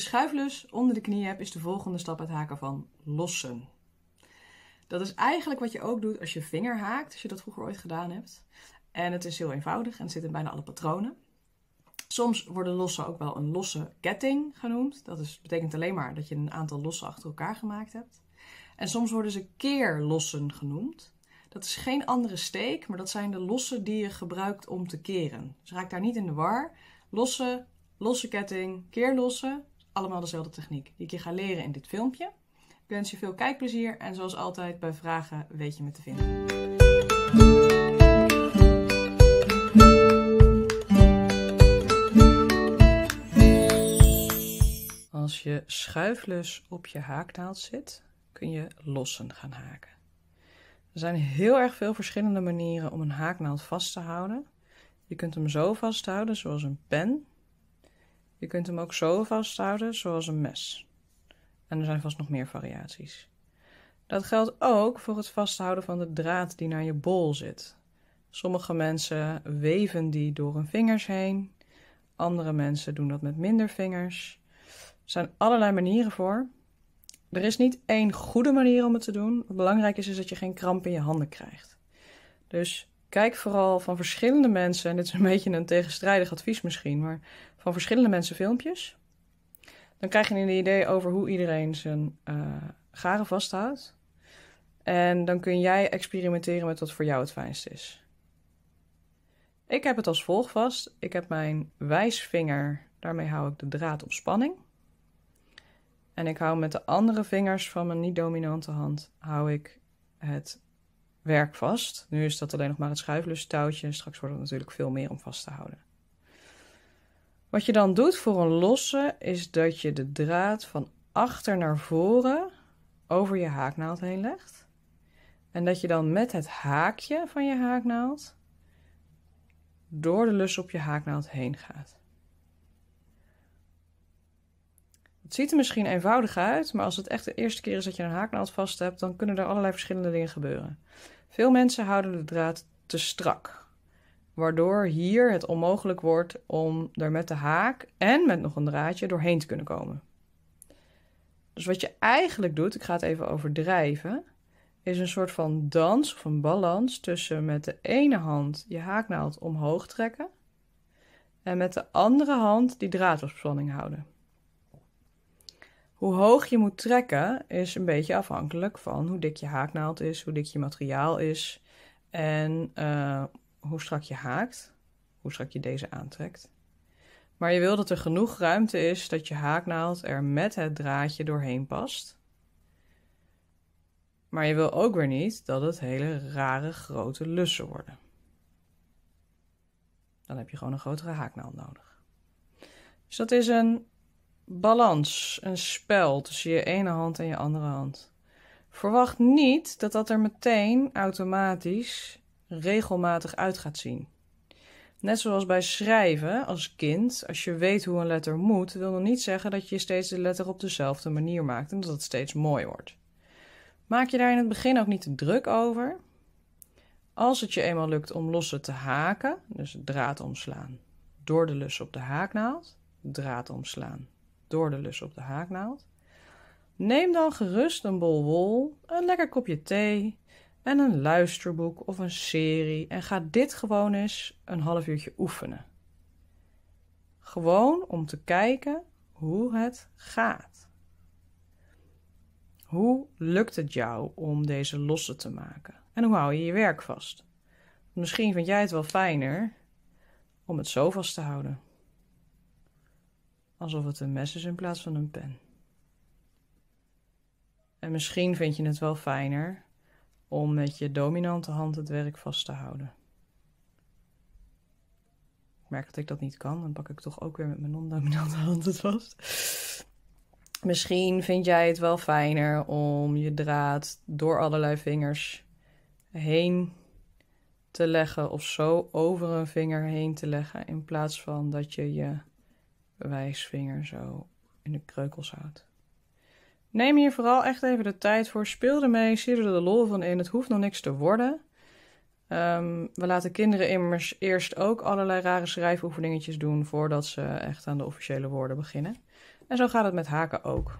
schuiflus onder de knie hebt, is de volgende stap het haken van lossen. Dat is eigenlijk wat je ook doet als je vinger haakt, als je dat vroeger ooit gedaan hebt. En het is heel eenvoudig en zit in bijna alle patronen. Soms worden lossen ook wel een losse ketting genoemd. Dat is, betekent alleen maar dat je een aantal lossen achter elkaar gemaakt hebt. En soms worden ze keerlossen genoemd. Dat is geen andere steek, maar dat zijn de lossen die je gebruikt om te keren. Dus raak daar niet in de war. Lossen, losse ketting, keerlossen allemaal dezelfde techniek die ik je ga leren in dit filmpje. Ik wens je veel kijkplezier en zoals altijd bij vragen weet je me te vinden. Als je schuiflus op je haaknaald zit, kun je lossen gaan haken. Er zijn heel erg veel verschillende manieren om een haaknaald vast te houden. Je kunt hem zo vasthouden, zoals een pen, je kunt hem ook zo vasthouden, zoals een mes. En er zijn vast nog meer variaties. Dat geldt ook voor het vasthouden van de draad die naar je bol zit. Sommige mensen weven die door hun vingers heen. Andere mensen doen dat met minder vingers. Er zijn allerlei manieren voor. Er is niet één goede manier om het te doen. Wat belangrijk is, is dat je geen kramp in je handen krijgt. Dus kijk vooral van verschillende mensen, en dit is een beetje een tegenstrijdig advies misschien, maar van verschillende mensen filmpjes. Dan krijg je een idee over hoe iedereen zijn eh, garen vasthoudt. En dan kun jij experimenteren met wat voor jou het fijnst is. Ik heb het als volgt vast. Ik heb mijn wijsvinger, daarmee hou ik de draad op spanning. En ik hou met de andere vingers van mijn niet-dominante hand hou ik het werk vast. Nu is dat alleen nog maar het schuiflustouwtje. Straks wordt het natuurlijk veel meer om vast te houden. Wat je dan doet voor een losse is dat je de draad van achter naar voren over je haaknaald heen legt. En dat je dan met het haakje van je haaknaald door de lus op je haaknaald heen gaat. Het ziet er misschien eenvoudig uit, maar als het echt de eerste keer is dat je een haaknaald vast hebt, dan kunnen er allerlei verschillende dingen gebeuren. Veel mensen houden de draad te strak waardoor hier het onmogelijk wordt om er met de haak en met nog een draadje doorheen te kunnen komen. Dus wat je eigenlijk doet, ik ga het even overdrijven, is een soort van dans of een balans tussen met de ene hand je haaknaald omhoog trekken en met de andere hand die draad op spanning houden. Hoe hoog je moet trekken is een beetje afhankelijk van hoe dik je haaknaald is, hoe dik je materiaal is en eh, hoe strak je haakt, hoe strak je deze aantrekt. Maar je wil dat er genoeg ruimte is dat je haaknaald er met het draadje doorheen past. Maar je wil ook weer niet dat het hele rare grote lussen worden. Dan heb je gewoon een grotere haaknaald nodig. Dus dat is een balans, een spel tussen je ene hand en je andere hand. Verwacht niet dat dat er meteen automatisch regelmatig uit gaat zien. Net zoals bij schrijven als kind, als je weet hoe een letter moet, wil nog niet zeggen dat je steeds de letter op dezelfde manier maakt en dat het steeds mooi wordt. Maak je daar in het begin ook niet te druk over. Als het je eenmaal lukt om losse te haken, dus draad omslaan, door de lus op de haaknaald, draad omslaan, door de lus op de haaknaald, neem dan gerust een bol wol, een lekker kopje thee en een luisterboek of een serie en ga dit gewoon eens een half uurtje oefenen. Gewoon om te kijken hoe het gaat. Hoe lukt het jou om deze losse te maken? En hoe hou je je werk vast? Misschien vind jij het wel fijner om het zo vast te houden. Alsof het een mes is in plaats van een pen. En misschien vind je het wel fijner om met je dominante hand het werk vast te houden. Ik merk dat ik dat niet kan, dan pak ik toch ook weer met mijn non-dominante hand het vast. Misschien vind jij het wel fijner om je draad door allerlei vingers heen te leggen of zo over een vinger heen te leggen in plaats van dat je je wijsvinger zo in de kreukels houdt. Neem hier vooral echt even de tijd voor. Speel ermee, zie er de lol van in. Het hoeft nog niks te worden. Ehm, we laten kinderen immers eerst ook allerlei rare schrijfoefeningetjes doen voordat ze echt aan de officiële woorden beginnen. En zo gaat het met haken ook.